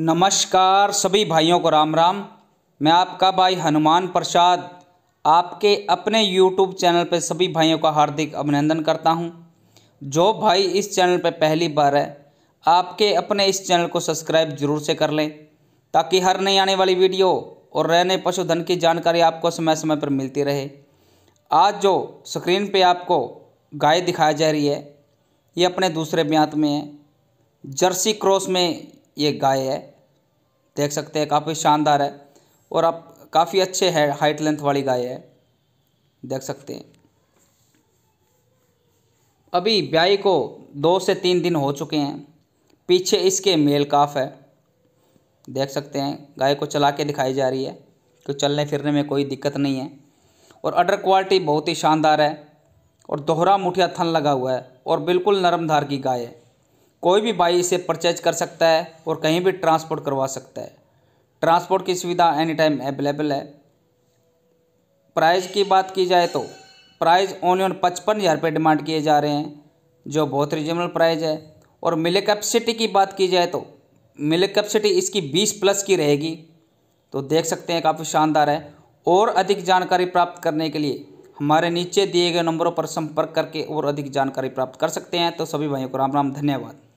नमस्कार सभी भाइयों को राम राम मैं आपका भाई हनुमान प्रसाद आपके अपने यूट्यूब चैनल पर सभी भाइयों का हार्दिक अभिनंदन करता हूं। जो भाई इस चैनल पर पहली बार है आपके अपने इस चैनल को सब्सक्राइब जरूर से कर लें ताकि हर नई आने वाली वीडियो और रहने पशुधन की जानकारी आपको समय समय पर मिलती रहे आज जो स्क्रीन पर आपको गाय दिखाई जा रही है ये अपने दूसरे ब्यांत में है जर्सी क्रॉस में ये गाय है देख सकते हैं काफ़ी शानदार है और आप काफ़ी अच्छे है हाइट लेंथ वाली गाय है देख सकते हैं अभी ब्याई को दो से तीन दिन हो चुके हैं पीछे इसके मेल काफ है देख सकते हैं गाय को चला के दिखाई जा रही है कि चलने फिरने में कोई दिक्कत नहीं है और अडर क्वालिटी बहुत ही शानदार है और दोहरा मुठिया थन लगा हुआ है और बिल्कुल नरम धार की गाय है कोई भी बाई इसे परचेज कर सकता है और कहीं भी ट्रांसपोर्ट करवा सकता है ट्रांसपोर्ट की सुविधा एनी टाइम अवेलेबल है प्राइस की बात की जाए तो प्राइस ओनली ऑन पचपन हज़ार रुपये डिमांड किए जा रहे हैं जो बहुत रिजनेबल प्राइस है और मिले कैपेसिटी की बात की जाए तो मिले कैपेसिटी इसकी बीस प्लस की रहेगी तो देख सकते हैं काफ़ी शानदार है और अधिक जानकारी प्राप्त करने के लिए हमारे नीचे दिए गए नंबरों पर संपर्क करके और अधिक जानकारी प्राप्त कर सकते हैं तो सभी भाइयों को राम राम धन्यवाद